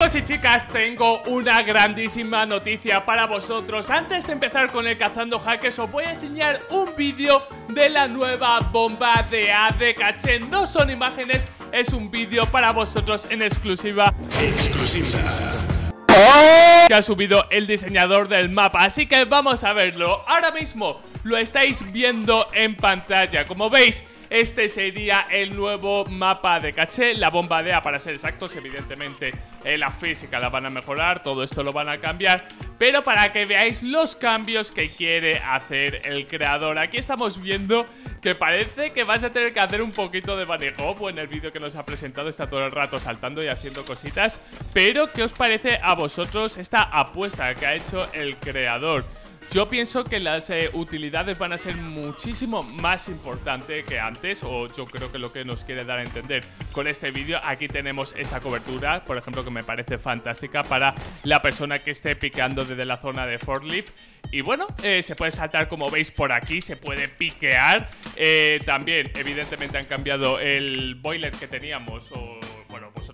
Chicos y chicas, tengo una grandísima noticia para vosotros. Antes de empezar con el cazando hackers, os voy a enseñar un vídeo de la nueva bomba de ADK. No son imágenes, es un vídeo para vosotros en exclusiva. Exclusiva. Que ha subido el diseñador del mapa, así que vamos a verlo. Ahora mismo lo estáis viendo en pantalla. Como veis, este sería el nuevo mapa de caché, la bomba de A para ser exactos, evidentemente eh, la física la van a mejorar, todo esto lo van a cambiar, pero para que veáis los cambios que quiere hacer el creador. Aquí estamos viendo que parece que vas a tener que hacer un poquito de manejo en el vídeo que nos ha presentado está todo el rato saltando y haciendo cositas, pero ¿qué os parece a vosotros esta apuesta que ha hecho el creador? Yo pienso que las eh, utilidades van a ser muchísimo más importantes que antes, o yo creo que lo que nos quiere dar a entender con este vídeo. Aquí tenemos esta cobertura, por ejemplo, que me parece fantástica para la persona que esté piqueando desde la zona de Fort Leaf. Y bueno, eh, se puede saltar como veis por aquí, se puede piquear. Eh, también, evidentemente, han cambiado el boiler que teníamos o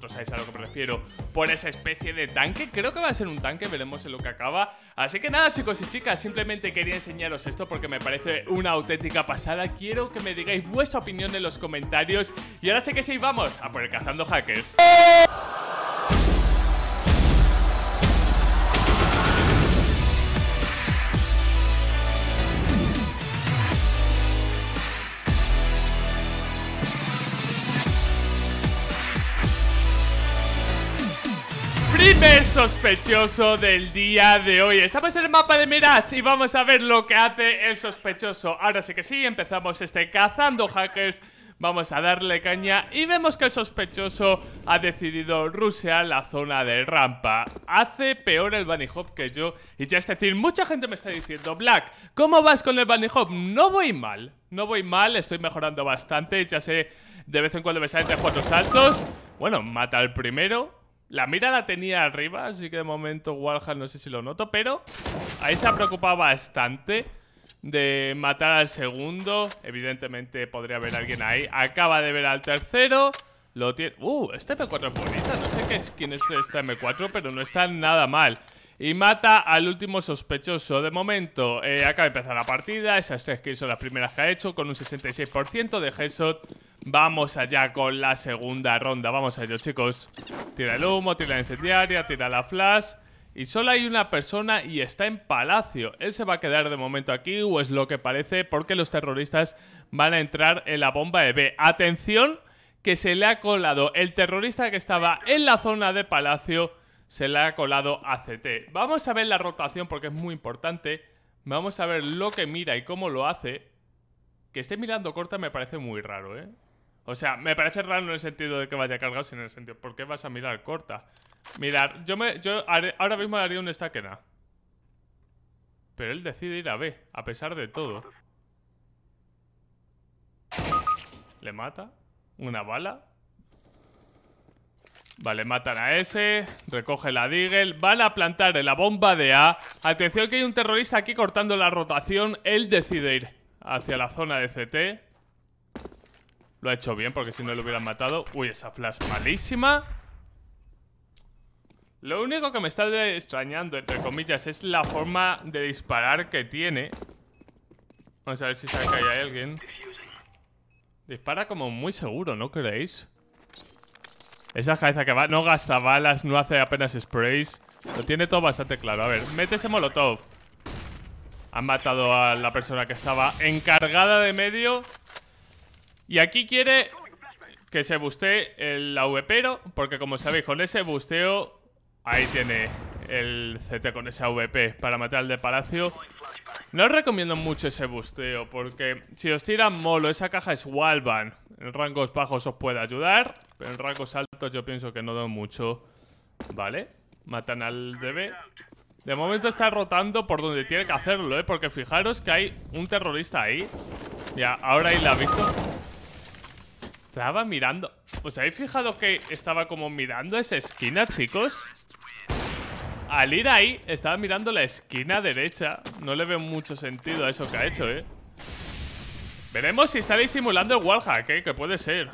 sabéis a lo que me refiero, por esa especie de tanque. Creo que va a ser un tanque, veremos en lo que acaba. Así que nada, chicos y chicas, simplemente quería enseñaros esto porque me parece una auténtica pasada. Quiero que me digáis vuestra opinión en los comentarios. Y ahora sí que sí, vamos a por el Cazando Hackers. El sospechoso del día de hoy. Estamos en el mapa de Mirage y vamos a ver lo que hace el sospechoso. Ahora sí que sí, empezamos este cazando hackers. Vamos a darle caña y vemos que el sospechoso ha decidido rusear la zona de rampa. Hace peor el bunny hop que yo. Y ya es decir, mucha gente me está diciendo, Black, ¿cómo vas con el bunny hop? No voy mal, no voy mal, estoy mejorando bastante. Ya sé, de vez en cuando me salen tres cuatro saltos. Bueno, mata al primero, la mira la tenía arriba, así que de momento Walhall no sé si lo noto, pero ahí se ha preocupado bastante de matar al segundo. Evidentemente podría haber alguien ahí. Acaba de ver al tercero. Lo tiene... Uh, esta M4 es bonita. No sé qué es quién es este M4, pero no está nada mal. Y mata al último sospechoso. De momento, eh, acaba de empezar la partida. Esas tres kills son las primeras que ha hecho con un 66% de headshot Vamos allá con la segunda ronda. Vamos allá chicos. Tira el humo, tira la incendiaria, tira la flash. Y solo hay una persona y está en palacio. Él se va a quedar de momento aquí, o es lo que parece, porque los terroristas van a entrar en la bomba de B. Atención, que se le ha colado el terrorista que estaba en la zona de palacio, se le ha colado a CT. Vamos a ver la rotación porque es muy importante. Vamos a ver lo que mira y cómo lo hace. Que esté mirando corta me parece muy raro, ¿eh? O sea, me parece raro en el sentido de que vaya cargado, sino en el sentido, ¿por qué vas a mirar corta? Mirar, yo me yo ahora mismo haría un stack en A. Pero él decide ir a B, a pesar de todo. Le mata. Una bala. Vale, matan a ese, recoge la Deagle, van a plantar en la bomba de A. Atención que hay un terrorista aquí cortando la rotación, él decide ir hacia la zona de CT. Lo ha hecho bien porque si no lo hubieran matado. Uy, esa flash malísima. Lo único que me está extrañando, entre comillas, es la forma de disparar que tiene. Vamos a ver si sabe que hay alguien. Dispara como muy seguro, ¿no creéis? Esa cabeza que va, no gasta balas, no hace apenas sprays. Lo tiene todo bastante claro. A ver, mete ese molotov. Han matado a la persona que estaba encargada de medio. Y aquí quiere que se bustee el pero porque como sabéis, con ese busteo... Ahí tiene el CT con ese AVP para matar al de Palacio. No os recomiendo mucho ese busteo, porque si os tiran molo, esa caja es Walban. En rangos bajos os puede ayudar, pero en rangos altos yo pienso que no da mucho. Vale, matan al DB. De momento está rotando por donde tiene que hacerlo, ¿eh? Porque fijaros que hay un terrorista ahí. Ya, ahora ahí la ha visto. Estaba mirando. ¿Os habéis fijado que estaba como mirando esa esquina, chicos? Al ir ahí, estaba mirando la esquina derecha. No le veo mucho sentido a eso que ha hecho, ¿eh? Veremos si está disimulando el wallhack, ¿eh? Que puede ser.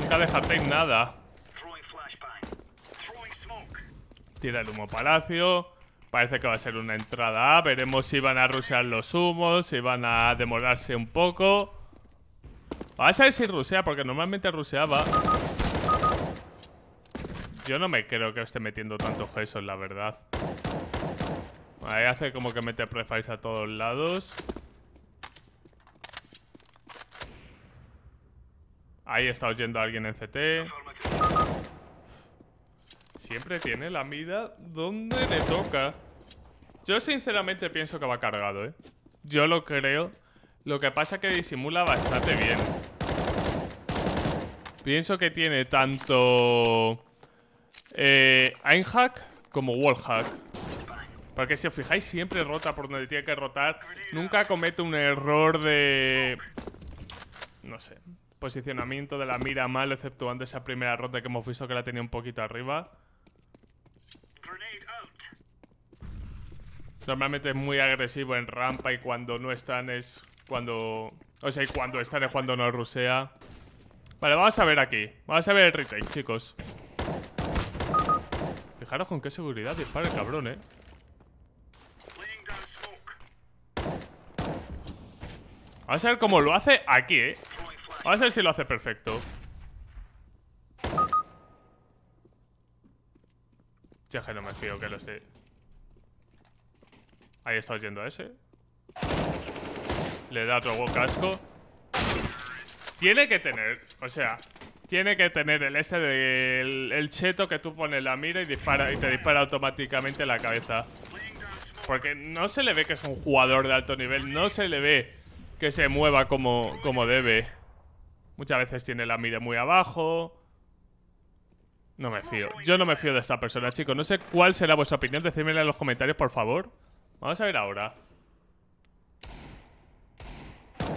Nunca dejate nada. Tira el humo palacio. Parece que va a ser una entrada A. Veremos si van a rushear los humos, si van a demorarse un poco. Vamos a ver si rusea, porque normalmente ruseaba. Yo no me creo que esté metiendo tantos gesos, la verdad. Ahí hace como que mete prefiles a todos lados. Ahí está oyendo a alguien en CT. Siempre tiene la mira donde le toca. Yo sinceramente pienso que va cargado, ¿eh? Yo lo creo lo que pasa es que disimula bastante bien. Pienso que tiene tanto... Eh, Einhack como Wallhack. Porque si os fijáis, siempre rota por donde tiene que rotar. Nunca comete un error de... No sé. Posicionamiento de la mira mal, exceptuando esa primera rota que hemos visto que la tenía un poquito arriba. Normalmente es muy agresivo en rampa y cuando no están es cuando... O sea, y cuando estaré jugando no rusea. Vale, vamos a ver aquí. Vamos a ver el retake, chicos. Fijaros con qué seguridad dispara el cabrón, eh. Vamos a ver cómo lo hace aquí, eh. Vamos a ver si lo hace perfecto. Ya que no me fío que lo sé Ahí está yendo a ese. Le da otro casco. Tiene que tener, o sea, tiene que tener el este del el cheto que tú pones la mira y, dispara, y te dispara automáticamente la cabeza. Porque no se le ve que es un jugador de alto nivel, no se le ve que se mueva como, como debe. Muchas veces tiene la mira muy abajo. No me fío. Yo no me fío de esta persona, chicos. No sé cuál será vuestra opinión. Decídmela en los comentarios, por favor. Vamos a ver ahora.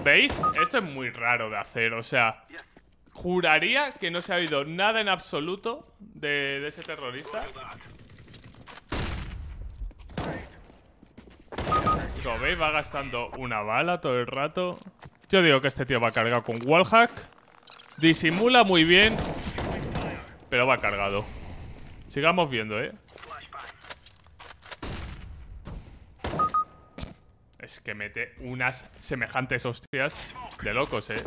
¿Veis? Esto es muy raro de hacer, o sea... Juraría que no se ha habido nada en absoluto de, ese terrorista. Lo veis, va gastando una bala todo el rato. Yo digo que este tío va cargado con wallhack. Disimula muy bien, pero va cargado. Sigamos viendo, ¿eh? es que mete unas semejantes hostias de locos, eh.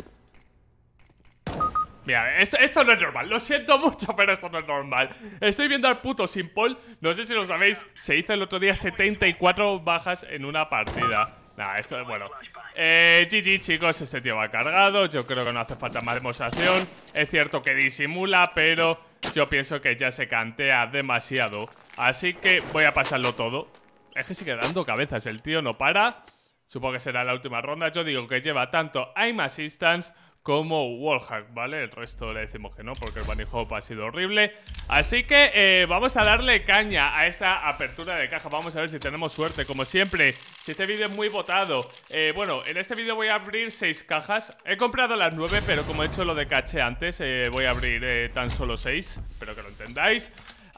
Mira, esto, no es normal. Lo siento mucho, pero esto no es normal. Estoy viendo al puto Simpol. No sé si lo sabéis. Se hizo el otro día 74 bajas en una partida. Nada, esto es bueno. Eh, GG, chicos. Este tío va cargado. Yo creo que no hace falta más demostración. Es cierto que disimula, pero yo pienso que ya se cantea demasiado. Así que voy a pasarlo todo. Es que sigue dando cabezas, el tío no para. Supongo que será la última ronda. Yo digo que lleva tanto aim assistance como wallhack, ¿vale? El resto le decimos que no porque el bunny hop ha sido horrible. Así que eh, vamos a darle caña a esta apertura de caja. Vamos a ver si tenemos suerte, como siempre. Si este vídeo es muy votado. Eh, bueno, en este vídeo voy a abrir 6 cajas. He comprado las 9, pero como he hecho lo de caché antes, eh, voy a abrir tan solo 6. Espero que lo entendáis.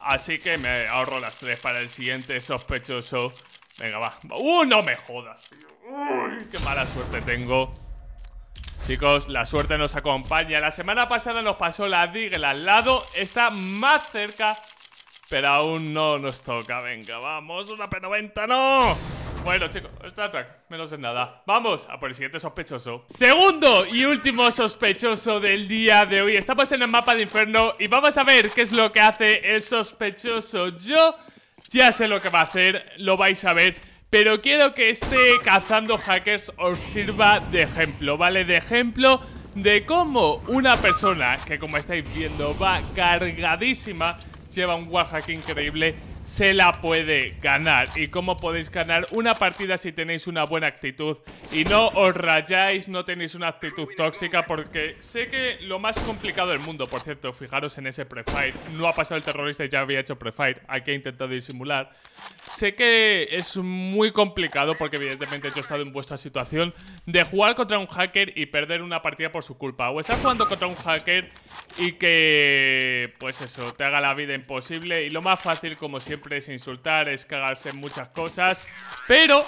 Así que me ahorro las tres para el siguiente sospechoso. Venga, va. ¡Uh, no me jodas! ¡Uy, qué mala suerte tengo! Chicos, la suerte nos acompaña. La semana pasada nos pasó la Digel al lado. Está más cerca, pero aún no nos toca. Venga, vamos. ¡Una P90! ¡No! Bueno, chicos, Star Trek, menos en nada. Vamos a por el siguiente sospechoso. Segundo y último sospechoso del día de hoy. Estamos en el mapa de Inferno y vamos a ver qué es lo que hace el sospechoso. Yo ya sé lo que va a hacer, lo vais a ver. Pero quiero que este cazando hackers os sirva de ejemplo, ¿vale? De ejemplo de cómo una persona que como estáis viendo va cargadísima, lleva un Warhack increíble se la puede ganar. ¿Y cómo podéis ganar una partida si tenéis una buena actitud? Y no os rayáis, no tenéis una actitud tóxica, porque sé que lo más complicado del mundo, por cierto, fijaros en ese prefire, no ha pasado el terrorista y ya había hecho prefire, aquí que intentado disimular, sé que es muy complicado, porque evidentemente yo he estado en vuestra situación, de jugar contra un hacker y perder una partida por su culpa. O estar jugando contra un hacker y que, pues eso, te haga la vida imposible. Y lo más fácil, como siempre, es insultar, es cagarse en muchas cosas. Pero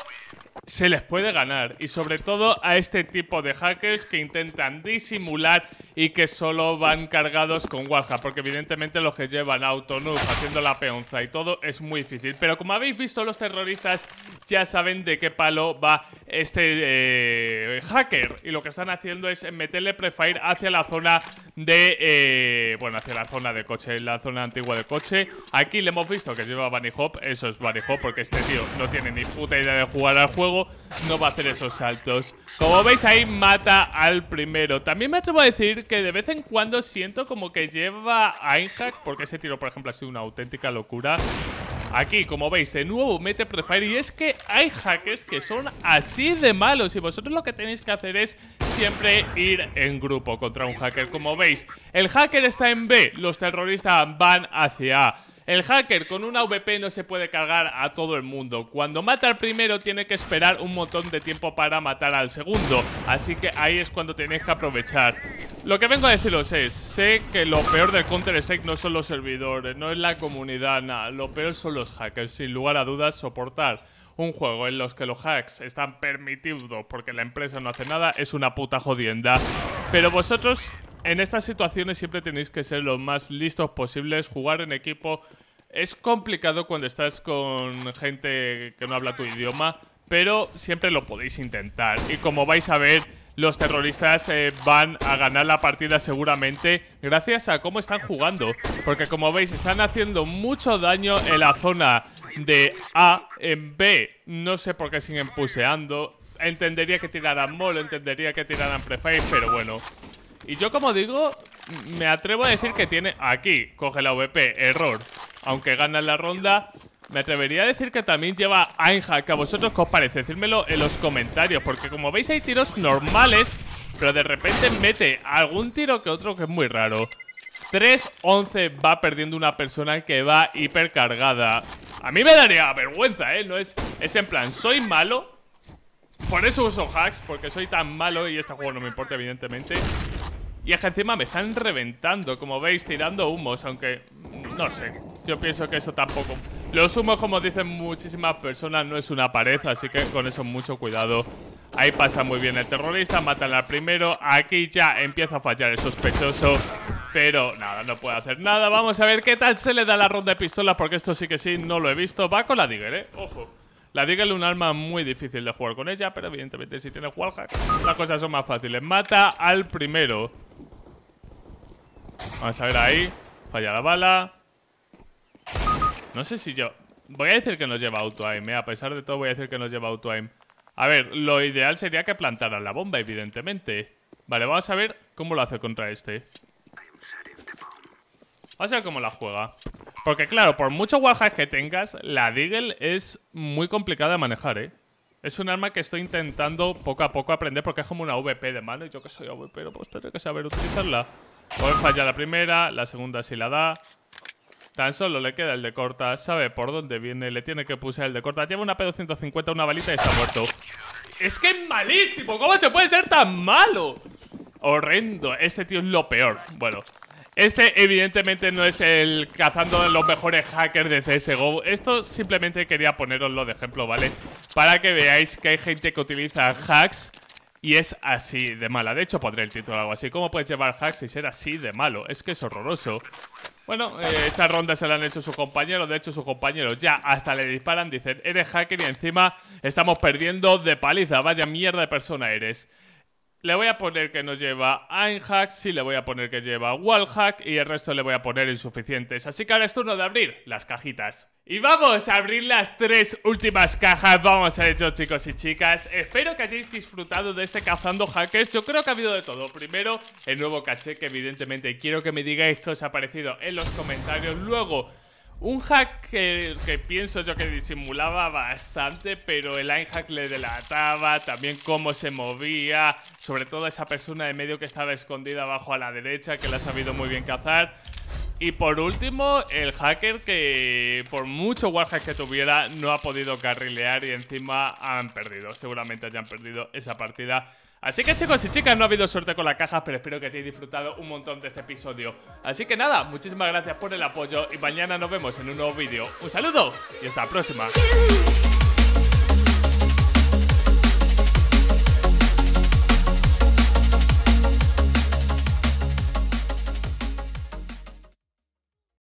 se les puede ganar. Y sobre todo a este tipo de hackers que intentan disimular y que solo van cargados con Waja. Porque evidentemente los que llevan autonuf haciendo la peonza y todo es muy difícil. Pero como habéis Visto los terroristas, ya saben de qué palo va este eh, hacker. Y lo que están haciendo es meterle prefire hacia la zona de... Eh, bueno, hacia la zona de coche, la zona antigua de coche. Aquí le hemos visto que lleva Bunny Hop. Eso es Bunny Hop porque este tío no tiene ni puta idea de jugar al juego. No va a hacer esos saltos. Como veis ahí mata al primero. También me atrevo a decir que de vez en cuando siento como que lleva a Einhack porque ese tiro, por ejemplo, ha sido una auténtica locura. Aquí, como veis, de nuevo mete Prefire y es que hay hackers que son así de malos y vosotros lo que tenéis que hacer es siempre ir en grupo contra un hacker. Como veis, el hacker está en B, los terroristas van hacia A. El hacker con una VP no se puede cargar a todo el mundo. Cuando mata al primero tiene que esperar un montón de tiempo para matar al segundo. Así que ahí es cuando tenéis que aprovechar. Lo que vengo a deciros es, sé que lo peor del Counter-Strike no son los servidores, no es la comunidad, nada. Lo peor son los hackers, sin lugar a dudas, soportar un juego en los que los hacks están permitidos porque la empresa no hace nada es una puta jodienda. Pero vosotros en estas situaciones siempre tenéis que ser los más listos posibles, jugar en equipo. Es complicado cuando estás con gente que no habla tu idioma pero siempre lo podéis intentar. Y como vais a ver, los terroristas eh, van a ganar la partida seguramente gracias a cómo están jugando. Porque como veis, están haciendo mucho daño en la zona de A, en B, no sé por qué siguen puseando. Entendería que tiraran molo, entendería que tiraran preface pero bueno. Y yo como digo, me atrevo a decir que tiene aquí, coge la VP, error. Aunque gana la ronda, me atrevería a decir que también lleva Einhack. ¿A vosotros qué os parece? Decídmelo en los comentarios. Porque como veis hay tiros normales, pero de repente mete algún tiro que otro que es muy raro. 3-11 va perdiendo una persona que va hipercargada. A mí me daría vergüenza, ¿eh? No es, es en plan, soy malo. Por eso uso hacks, porque soy tan malo y este juego no me importa, evidentemente. Y es que encima me están reventando, como veis, tirando humos, aunque... No sé, yo pienso que eso tampoco los humos, como dicen muchísimas personas, no es una pared, así que con eso mucho cuidado. Ahí pasa muy bien el terrorista, matan al primero. Aquí ya empieza a fallar el sospechoso. Pero nada, no puede hacer nada. Vamos a ver qué tal se le da la ronda de pistolas, porque esto sí que sí, no lo he visto. Va con la Digger, ¿eh? Ojo. La Digger es un arma muy difícil de jugar con ella, pero evidentemente si tiene wallhack, las cosas son más fáciles. Mata al primero. Vamos a ver ahí. Falla la bala. No sé si yo... Voy a decir que nos lleva auto-aim, eh. A pesar de todo voy a decir que nos lleva auto-aim. A ver, lo ideal sería que plantaran la bomba, evidentemente. Vale, vamos a ver cómo lo hace contra este. Vamos a ver cómo la juega. Porque claro, por mucho wallhack que tengas, la Deagle es muy complicada de manejar, ¿eh? Es un arma que estoy intentando poco a poco aprender porque es como una VP de mano y yo que soy VP, pero pues tengo que saber utilizarla. Voy a fallar la primera, la segunda sí la da, Tan solo le queda el de corta, sabe por dónde viene, le tiene que puse el de corta. Lleva una P250, una balita y está muerto. Es que es malísimo, ¿cómo se puede ser tan malo? Horrendo, este tío es lo peor. Bueno, este evidentemente no es el cazando de los mejores hackers de CSGO. Esto simplemente quería poneroslo de ejemplo, ¿vale? Para que veáis que hay gente que utiliza hacks y es así de mala. De hecho, pondré el título algo así. ¿Cómo puedes llevar hacks y ser así de malo? Es que es horroroso. Bueno, eh, esta ronda se la han hecho sus compañeros. De hecho, sus compañeros ya hasta le disparan. Dicen, eres hacker y encima estamos perdiendo de paliza. Vaya mierda de persona eres le voy a poner que nos lleva Einhack, sí le voy a poner que lleva Wallhack y el resto le voy a poner insuficientes. Así que ahora es turno de abrir las cajitas. Y vamos a abrir las tres últimas cajas, vamos a ello chicos y chicas Espero que hayáis disfrutado de este Cazando Hackers, yo creo que ha habido de todo Primero, el nuevo caché que evidentemente quiero que me digáis qué os ha parecido en los comentarios Luego, un hack que, pienso yo que disimulaba bastante, pero el line hack le delataba, también cómo se movía, sobre todo esa persona de medio que estaba escondida abajo a la derecha, que la ha sabido muy bien cazar. Y por último, el hacker que por mucho warhack que tuviera no ha podido carrilear y encima han perdido. Seguramente hayan perdido esa partida Así que chicos y chicas, no ha habido suerte con la caja, pero espero que hayáis disfrutado un montón de este episodio. Así que nada, muchísimas gracias por el apoyo y mañana nos vemos en un nuevo vídeo. Un saludo y hasta la próxima.